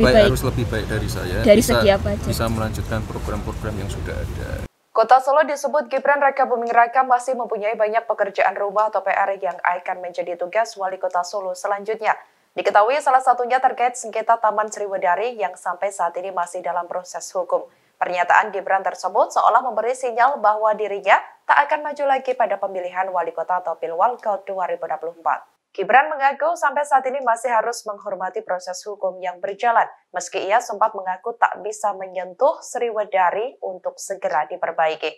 lebih baik, harus lebih baik dari saya dari bisa, segi apa aja bisa melanjutkan program-program yang sudah ada Kota Solo disebut Gibran Raka Buming Raka masih mempunyai banyak pekerjaan rumah atau PR yang akan menjadi tugas wali kota Solo selanjutnya. Diketahui salah satunya terkait sengketa Taman Sriwedari yang sampai saat ini masih dalam proses hukum. Pernyataan Gibran tersebut seolah memberi sinyal bahwa dirinya tak akan maju lagi pada pemilihan wali kota atau pilwal 2024. Gibran mengaku sampai saat ini masih harus menghormati proses hukum yang berjalan, meski ia sempat mengaku tak bisa menyentuh Sriwedari untuk segera diperbaiki.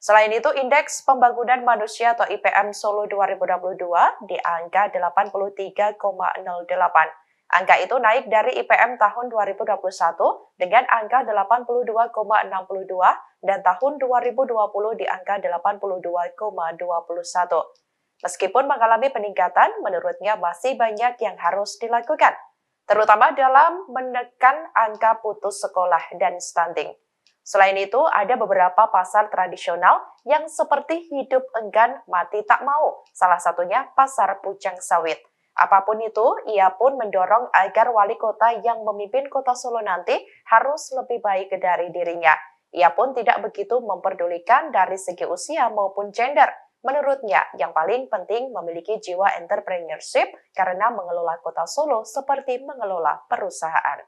Selain itu, Indeks Pembangunan Manusia atau IPM Solo 2022 di angka 83,08. Angka itu naik dari IPM tahun 2021 dengan angka 82,62 dan tahun 2020 di angka 82,21. Meskipun mengalami peningkatan, menurutnya masih banyak yang harus dilakukan, terutama dalam menekan angka putus sekolah dan stunting. Selain itu, ada beberapa pasar tradisional yang seperti hidup enggan mati tak mau, salah satunya pasar Pucang Sawit. Apapun itu, ia pun mendorong agar wali kota yang memimpin kota Solo nanti harus lebih baik dari dirinya. Ia pun tidak begitu memperdulikan dari segi usia maupun gender. Menurutnya, yang paling penting memiliki jiwa entrepreneurship karena mengelola kota Solo seperti mengelola perusahaan.